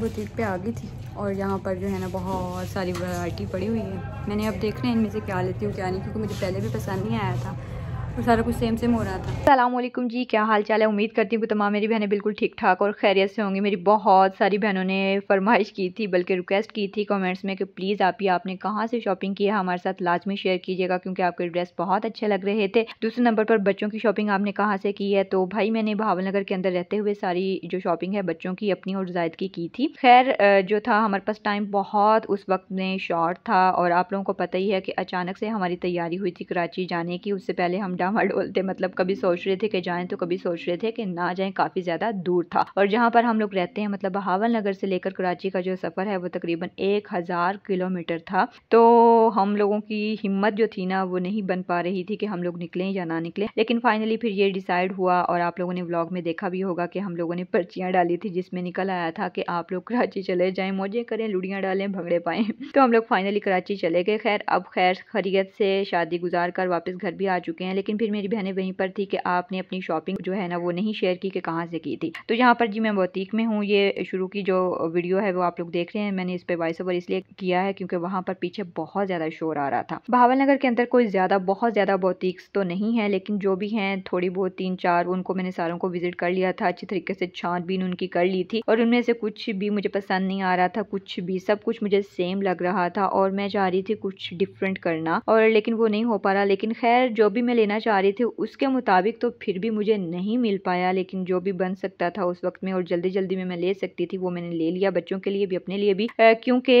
boutique पे आ गई थी और यहाँ पर जो है ना बहुत सारी वैरायटी पड़ी हुई है मैंने अब देखना है इनमें से क्या लेती हूँ क्या नहीं क्योंकि मुझे पहले भी पसंद नहीं आया था और सारा कुछ सेम सेम हो रहा था अल्लाम जी क्या हाल चाल है उम्मीद करती हूँ कि तमाम मेरी बहनें बिल्कुल ठीक ठाक और खैरियत से होंगी मेरी बहुत सारी बहनों ने फरमाइश की थी बल्कि रिक्वेस्ट की थी कमेंट्स में कि प्लीज़ आप ही आपने कहाँ से शॉपिंग की है हमारे साथ लाजमी शेयर कीजिएगा क्योंकि आपके ड्रेस बहुत अच्छे लग रहे थे दूसरे नंबर पर बच्चों की शॉपिंग आपने कहाँ से की है तो भाई मैंने भावनगर के अंदर रहते हुए सारी जो शॉपिंग है बच्चों की अपनी और जायद की की थी खैर जो था हमारे पास टाइम बहुत उस वक्त में शॉर्ट था और आप लोगों को पता ही है कि अचानक से हमारी तैयारी हुई थी कराची जाने की उससे पहले हम डामा डोल मतलब कभी सोच रहे थे कि जाएं तो कभी सोच रहे थे कि ना जाएं काफ़ी ज़्यादा दूर था और जहाँ पर हम लोग रहते हैं मतलब बहावल नगर से लेकर कराची का जो सफ़र है वो तकरीबन एक हज़ार किलोमीटर था तो हम लोगों की हिम्मत जो थी ना वो नहीं बन पा रही थी कि हम लोग निकलें या ना निकलें लेकिन फाइनली फिर ये डिसाइड हुआ और आप लोगों ने ब्लॉग में देखा भी होगा कि हम लोगों ने पर्चियाँ डाली थी जिसमें निकल आया था कि आप लोग कराची चले जाएँ मौजें करें लुड़ियाँ डालें भंगड़े पाएँ तो हम लोग फाइनली कराची चले गए खैर अब खैर खरीत से शादी गुजार कर वापस घर भी आ चुके हैं लेकिन लेकिन फिर मेरी बहनें वहीं पर थी कि आपने अपनी शॉपिंग जो है ना वो नहीं शेयर की कि कहाँ से की थी तो यहाँ पर जी मैं बौतीक में हूँ ये शुरू की जो वीडियो है वो आप लोग देख रहे हैं मैंने इस पर वॉइस ओवर इसलिए किया है क्योंकि वहाँ पर पीछे बहुत ज़्यादा शोर आ रहा था बहावल नगर के अंदर कोई ज़्यादा बहुत ज़्यादा बोतीक्स तो नहीं है लेकिन जो भी हैं थोड़ी बहुत तीन चार उनको मैंने सारों को विजिट कर लिया था अच्छी तरीके से छानबीन उनकी कर ली थी और उनमें से कुछ भी मुझे पसंद नहीं आ रहा था कुछ भी सब कुछ मुझे सेम लग रहा था और मैं चाह रही थी कुछ डिफरेंट करना और लेकिन वो नहीं हो पा रहा लेकिन खैर जो भी मैं लेना चाह रही थी उसके मुताबिक तो फिर भी मुझे नहीं मिल पाया लेकिन जो भी बन सकता था उस वक्त में और जल्दी जल्दी में मैं ले सकती थी वो मैंने ले लिया बच्चों के लिए भी अपने लिए भी क्योंकि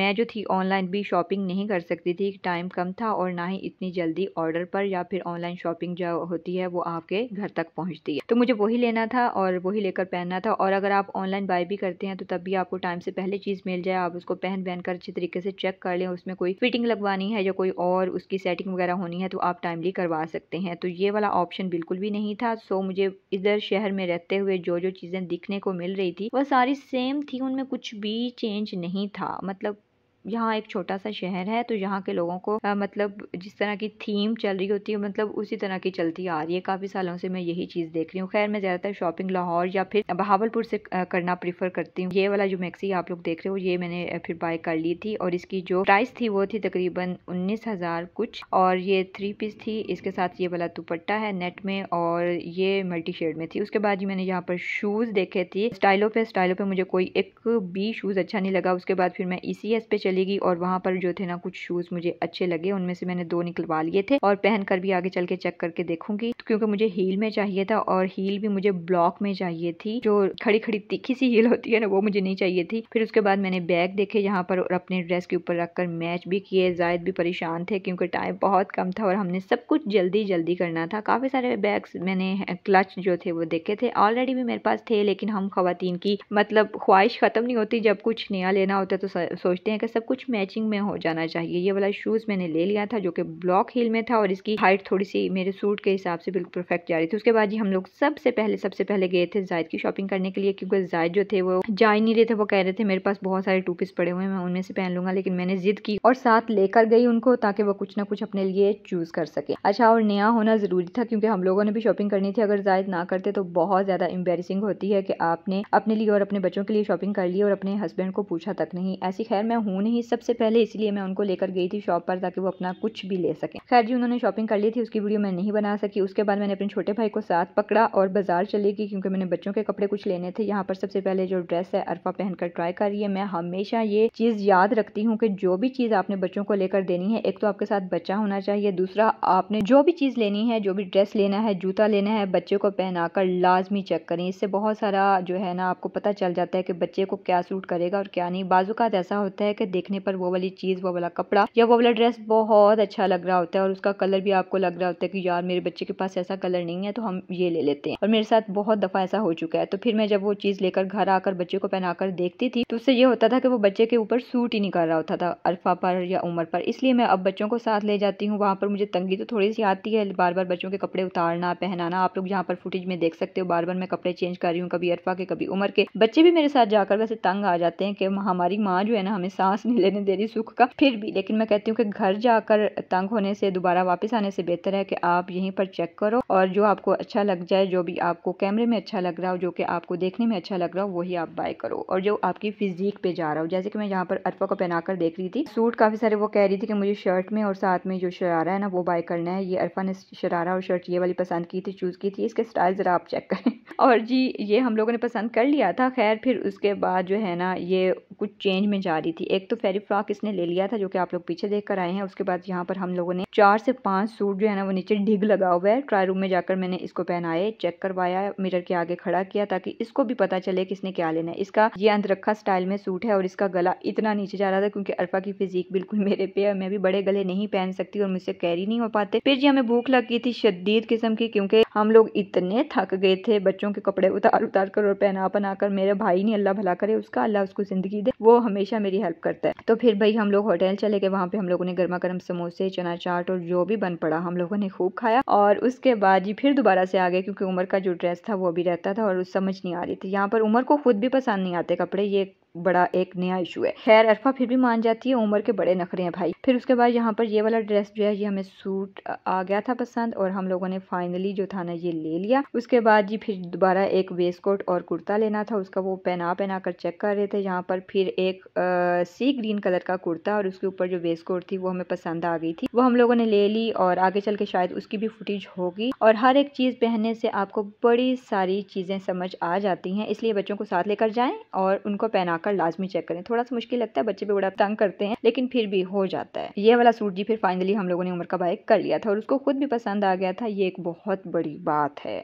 मैं जो थी ऑनलाइन भी शॉपिंग नहीं कर सकती थी टाइम कम था और ना ही इतनी जल्दी ऑर्डर पर या फिर ऑनलाइन शॉपिंग जो होती है वो आपके घर तक पहुँचती है तो मुझे वही लेना था और वही लेकर पहनना था और अगर आप ऑनलाइन बाय भी करते हैं तो तब भी आपको टाइम से पहले चीज़ मिल जाए आप उसको पहन पहन कर अच्छे तरीके से चेक कर लें उसमें कोई फिटिंग लगवानी है या कोई और उसकी सेटिंग वगैरह होनी है तो आप टाइमली करवा सकते हैं तो ये वाला ऑप्शन बिल्कुल भी नहीं था सो मुझे इधर शहर में रहते हुए जो जो चीज़ें दिखने को मिल रही थी वह सारी सेम थी उनमें कुछ भी चेंज नहीं था मतलब यहाँ एक छोटा सा शहर है तो यहाँ के लोगों को आ, मतलब जिस तरह की थीम चल रही होती है मतलब उसी तरह की चलती आ रही है काफ़ी सालों से मैं यही चीज़ देख रही हूँ खैर मैं ज़्यादातर शॉपिंग लाहौर या फिर बहावलपुर से करना प्रीफर करती हूँ ये वाला जो मैक्सी आप लोग देख रहे हो ये मैंने फिर बाय कर ली थी और इसकी जो प्राइस थी वो थी तकरीबन उन्नीस हज़ार कुछ और ये थ्री पीस थी इसके साथ ये वाला दुपट्टा है नेट में और ये मल्टी शेड में थी उसके बाद ही मैंने यहाँ पर शूज़ देखे थे स्टाइलों पे स्टाइलों पे मुझे कोई एक भी शूज़ अच्छा नहीं लगा उसके बाद फिर मैं ई e पे चली गई और वहाँ पर जो थे ना कुछ शूज़ मुझे अच्छे लगे उनमें से मैंने दो निकलवा लिए थे और पहन कर भी आगे चल के चेक करके देखूंगी क्योंकि मुझे हील में चाहिए था और हील भी मुझे ब्लॉक में चाहिए थी जो खड़ी खड़ी तीखी सी हील होती है ना वो मुझे नहीं चाहिए थी फिर उसके बाद मैंने बैग देखे यहाँ पर और अपने ड्रेस के ऊपर रखकर मैच भी किए जायद भी परेशान थे क्योंकि टाइम बहुत कम था और हमने सब कुछ जल्दी जल्दी करना था काफ़ी सारे बैग्स मैंने क्लच जो थे वो देखे थे ऑलरेडी भी मेरे पास थे लेकिन हम खातन की मतलब ख्वाहिश ख़त्म नहीं होती जब कुछ नया लेना होता है तो सोचते हैं कि सब मतलब कुछ मैचिंग में हो जाना चाहिए ये वाला शूज़ मैंने ले लिया था जो कि ब्लॉक हील में था और इसकी हाइट थोड़ी सी मेरे सूट के हिसाब से बिल्कुल परफेक्ट जा रही थी उसके बाद जी हम लोग सबसे पहले सबसे पहले गए थे जायद की शॉपिंग करने के लिए क्योंकि जायद जो थे वो जा ही नहीं रहे थे वो कह रहे थे मेरे पास बहुत सारे टू पीस पड़े हुए हैं मैं उनमें से पहन लूंगा लेकिन मैंने जिद की और साथ लेकर गई उनको ताकि वो कुछ ना कुछ अपने लिए चूज़ कर सके अच्छा और नया होना ज़रूरी था क्योंकि हम लोगों ने भी शॉपिंग करनी थी अगर जायद ना करते तो बहुत ज़्यादा एम्बेसिंग होती है कि आपने अपने लिए और अपने बच्चों के लिए शॉपिंग कर ली और अपने हस्बैंड को पूछा तक नहीं ऐसी खैर मैं हूं नहीं नहीं सबसे पहले इसलिए मैं उनको लेकर गई थी शॉप पर ताकि वो अपना कुछ भी ले सके खैर जी उन्होंने शॉपिंग कर ली थी उसकी वीडियो मैं नहीं बना सकी उसके बाद मैंने अपने छोटे भाई को साथ पकड़ा और बाजार चली गई क्योंकि मैंने बच्चों के कपड़े कुछ लेने थे यहाँ पर सबसे पहले जो ड्रेस है अरफा पहनकर ट्राई है मैं हमेशा ये चीज़ याद रखती हूँ कि जो भी चीज़ आपने बच्चों को लेकर देनी है एक तो आपके साथ बच्चा होना चाहिए दूसरा आपने जो भी चीज़ लेनी है जो भी ड्रेस लेना है जूता लेना है बच्चे को पहनाकर लाजमी चेक करें इससे बहुत सारा जो है ना आपको पता चल जाता है कि बच्चे को क्या सूट करेगा और क्या नहीं बाजूकात ऐसा होता है कि देखने पर वो वाली चीज़ वो वाला कपड़ा या वो वाला ड्रेस बहुत अच्छा लग रहा होता है और उसका कलर भी आपको लग रहा होता है कि यार मेरे बच्चे के पास ऐसा कलर नहीं है तो हम ये ले लेते हैं और मेरे साथ बहुत दफ़ा ऐसा हो चुका है तो फिर मैं जब वो चीज़ लेकर घर आकर बच्चे को पहनाकर देखती थी तो उससे ये होता था कि वो बच्चे के ऊपर सूट ही नहीं कर रहा होता था अल्फा पर या उमर पर इसलिए मैं अब बच्चों को साथ ले जाती हूँ वहाँ पर मुझे तंगी तो थोड़ी सी आती है बार बार बच्चों के कपड़े उतारना पहनाना आप लोग यहाँ पर फुटेज में देख सकते हो बार बार मैं कपड़े चेंज कर रही हूँ कभी अरफा के कभी उमर के बच्चे भी मेरे साथ जाकर वैसे तंग आ जाते हैं कि हमारी माँ जो है ना हमें सांस नहीं लेने दे रही सुख का फिर भी लेकिन मैं कहती हूँ कि घर जाकर तंग होने से दोबारा वापस आने से बेहतर है कि आप यहीं पर चेक करो और जो आपको अच्छा लग जाए जो भी आपको कैमरे में अच्छा लग रहा हो जो कि आपको देखने में अच्छा लग रहा हो वही आप बाय करो और जो आपकी फिजिक पे जा रहा हो जैसे कि मैं यहाँ पर अरफा को पहना कर देख रही थी सूट काफ़ी सारे वो कह रही थी कि मुझे शर्ट में और साथ में जो शरारा है ना वो बाय करना है ये अरफा ने शरारा और शर्ट ये वाली पसंद की थी चूज़ की थी इसके स्टाइल ज़रा आप चेक करें और जी ये हम लोगों ने पसंद कर लिया था खैर फिर उसके बाद जो है ना ये कुछ चेंज में जा रही थी एक तो तो फेरी फ्रॉक इसने ले लिया था जो कि आप लोग पीछे देख कर आए हैं उसके बाद यहाँ पर हम लोगों ने चार से पांच सूट जो है ना वो नीचे ढिग लगा हुआ है ट्राई रूम में जाकर मैंने इसको पहनाए चेक करवाया मिरर के आगे खड़ा किया ताकि इसको भी पता चले कि इसने क्या लेना है इसका ये अंतरखा स्टाइल में सूट है और इसका गला इतना नीचे जा रहा था क्योंकि अरफा की फिजिक बिल्कुल मेरे पे है मैं भी बड़े गले नहीं पहन सकती और मुझसे कैरी नहीं हो पाते फिर जी हमें भूख लगी थी शदीद किस्म की क्योंकि हम लोग इतने थक गए थे बच्चों के कपड़े उतार उतार कर और पहना पहना कर मेरे भाई ने अल्लाह भला करे उसका अल्लाह उसको जिंदगी दे वो हमेशा मेरी हेल्प करते सकता है तो फिर भाई हम लोग होटल चले गए वहाँ पे हम लोगों ने गर्मा गर्म समोसे चना चाट और जो भी बन पड़ा हम लोगों ने खूब खाया और उसके बाद जी फिर दोबारा से आ गए क्योंकि उमर का जो ड्रेस था वो भी रहता था और समझ नहीं आ रही थी यहाँ पर उमर को खुद भी पसंद नहीं आते कपड़े ये बड़ा एक नया इशू है खैर अरफा फिर भी मान जाती है उम्र के बड़े नखरे हैं भाई फिर उसके बाद यहाँ पर ये वाला ड्रेस जो है ये हमें सूट आ गया था पसंद और हम लोगों ने फाइनली जो था ना ये ले लिया उसके बाद जी फिर दोबारा एक वेस्ट कोट और कुर्ता लेना था उसका वो पहना पहना कर चेक कर रहे थे यहाँ पर फिर एक आ, सी ग्रीन कलर का कुर्ता और उसके ऊपर जो वेस्ट थी वो हमें पसंद आ गई थी वो हम लोगों ने ले ली और आगे चल के शायद उसकी भी फुटेज होगी और हर एक चीज़ पहनने से आपको बड़ी सारी चीज़ें समझ आ जाती है इसलिए बच्चों को साथ लेकर जाए और उनको पहना जाकर लाजमी चेक करें थोड़ा सा मुश्किल लगता है बच्चे पे बड़ा तंग करते हैं लेकिन फिर भी हो जाता है ये वाला सूट जी फिर फाइनली हम लोगों ने उम्र का बाइक कर लिया था और उसको खुद भी पसंद आ गया था ये एक बहुत बड़ी बात है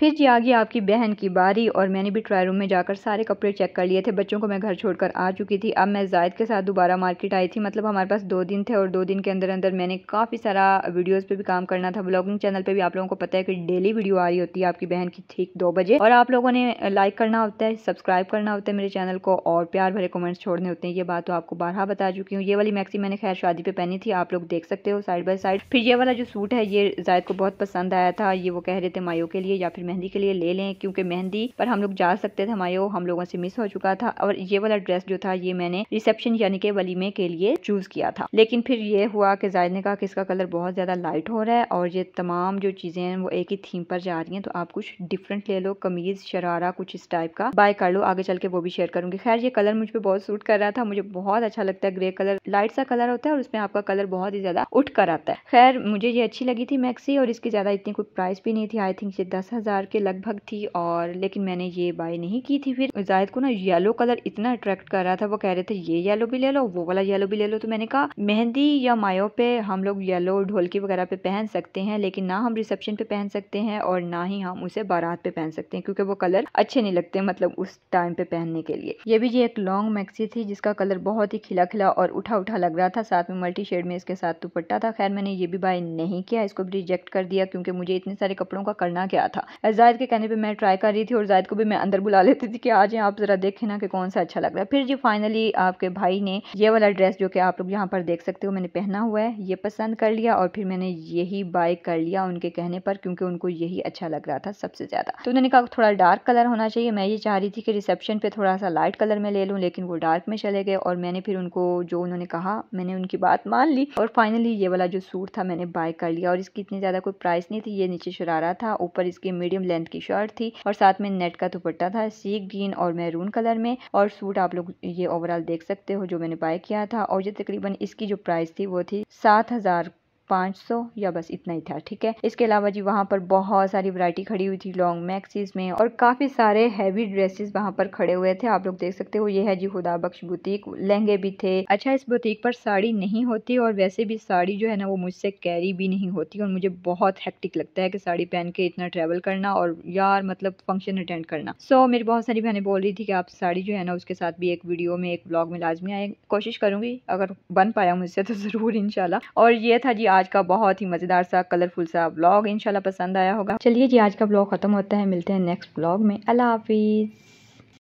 फिर जी आ गई आपकी बहन की बारी और मैंने भी ट्रायल रूम में जाकर सारे कपड़े चेक कर लिए थे बच्चों को मैं घर छोड़कर आ चुकी थी अब मैं जायद के साथ दोबारा मार्केट आई थी मतलब हमारे पास दो दिन थे और दो दिन के अंदर अंदर मैंने काफ़ी सारा वीडियोज़ पर भी काम करना था ब्लॉगिंग चैनल पर भी आप लोगों को पता है कि डेली वीडियो आ रही होती है आपकी बहन की ठीक दो बजे और आप लोगों ने लाइक करना होता है सब्सक्राइब करना होता है मेरे चैनल को और प्यार भरे कमेंट्स छोड़ने होते हैं ये बात तो आपको बारह बता चुकी हूँ ये वाली मैक्सी मैंने खैर शादी पे पहनी थी आप लोग देख सकते हो साइड बाई साइड फिर ये वाला जो सूट है ये जायद को बहुत पसंद आया था ये वो कह रहे थे माओ के लिए या फिर मेहंदी के लिए ले लें क्योंकि मेहंदी पर हम लोग जा सकते थे हमारे हम लोगों से मिस हो चुका था और ये वाला ड्रेस जो था ये मैंने रिसेप्शन यानी के वलीमे के लिए चूज किया था लेकिन फिर ये हुआ कि जायद ने कहा कि इसका कलर बहुत ज्यादा लाइट हो रहा है और ये तमाम जो चीजें हैं वो एक ही थीम पर जा रही हैं तो आप कुछ डिफरेंट ले लो कमीज शरारा कुछ इस टाइप का बाय कर लो आगे चल के वो भी शेयर करूंगी खैर ये कलर मुझे बहुत सूट कर रहा था मुझे बहुत अच्छा लगता है ग्रे कलर लाइट सा कलर होता है और उसमें आपका कलर बहुत ही ज्यादा उठ कर आता है खैर मुझे ये अच्छी लगी थी मैक्सी और इसकी ज्यादा इतनी कोई प्राइस भी नहीं थी आई थिंक ये दस हजार हज़ार के लगभग थी और लेकिन मैंने ये बाय नहीं की थी फिर जायद को ना येलो कलर इतना अट्रैक्ट कर रहा था वो कह रहे थे ये येलो भी ले लो वो वाला येलो भी ले लो तो मैंने कहा मेहंदी या मायो पे हम लोग येलो ढोलकी वगैरह पे पहन सकते हैं लेकिन ना हम रिसेप्शन पे पहन सकते हैं और ना ही हम उसे बारात पे पहन सकते हैं क्योंकि वो कलर अच्छे नहीं लगते मतलब उस टाइम पे पहनने के लिए ये भी ये एक लॉन्ग मैक्सी थी जिसका कलर बहुत ही खिला खिला और उठा उठा लग रहा था साथ में मल्टी शेड में इसके साथ दुपट्टा था खैर मैंने ये भी बाय नहीं किया इसको भी रिजेक्ट कर दिया क्योंकि मुझे इतने सारे कपड़ों का करना क्या था जायद के कहने पे मैं ट्राई कर रही थी और जायद को भी मैं अंदर बुला लेती थी कि आज आप ज़रा देखें ना कि कौन सा अच्छा लग रहा है फिर जी फाइनली आपके भाई ने ये वाला ड्रेस जो कि आप लोग यहाँ पर देख सकते हो मैंने पहना हुआ है ये पसंद कर लिया और फिर मैंने यही बाय कर लिया उनके कहने पर क्योंकि उनको यही अच्छा लग रहा था सबसे ज़्यादा तो उन्होंने कहा थोड़ा डार्क कलर होना चाहिए मैं ये चाह रही थी कि रिसेप्शन पे थोड़ा सा लाइट कलर में ले लूँ लेकिन वो डार्क में चले गए और मैंने फिर उनको जो उन्होंने कहा मैंने उनकी बात मान ली और फाइनली ये वाला जो सूट था मैंने बाय कर लिया और इसकी इतनी ज़्यादा कोई प्राइस नहीं थी ये नीचे शरारा था ऊपर इसके मीडियम मीडियम लेंथ की शर्ट थी और साथ में नेट का दुपट्टा था सीख ग्रीन और मैरून कलर में और सूट आप लोग ये ओवरऑल देख सकते हो जो मैंने बाय किया था और ये तकरीबन इसकी जो प्राइस थी वो थी सात हज़ार पाँच सौ या बस इतना ही था ठीक है इसके अलावा जी वहाँ पर बहुत सारी वरायटी खड़ी हुई थी लॉन्ग मैक्सीज में और काफ़ी सारे हैवी ड्रेसेस वहाँ पर खड़े हुए थे आप लोग देख सकते हो ये है जी खुदा बख्श बुटीक लहंगे भी थे अच्छा इस बुटीक पर साड़ी नहीं होती और वैसे भी साड़ी जो है ना वो मुझसे कैरी भी नहीं होती और मुझे बहुत हेक्टिक लगता है कि साड़ी पहन के इतना ट्रेवल करना और यार मतलब फंक्शन अटेंड करना सो so, मेरी बहुत सारी बहनें बोल रही थी कि आप साड़ी जो है ना उसके साथ भी एक वीडियो में एक ब्लॉग में लाजमी आए कोशिश करूंगी अगर बन पाया मुझसे तो ज़रूर इनशाला और ये था जी आज आज का बहुत ही मज़ेदार सा कलरफुल सा ब्लॉग इंशाल्लाह पसंद आया होगा चलिए जी आज का ब्लॉग ख़त्म होता है मिलते हैं नेक्स्ट ब्लॉग में अल्लाह हाफिज़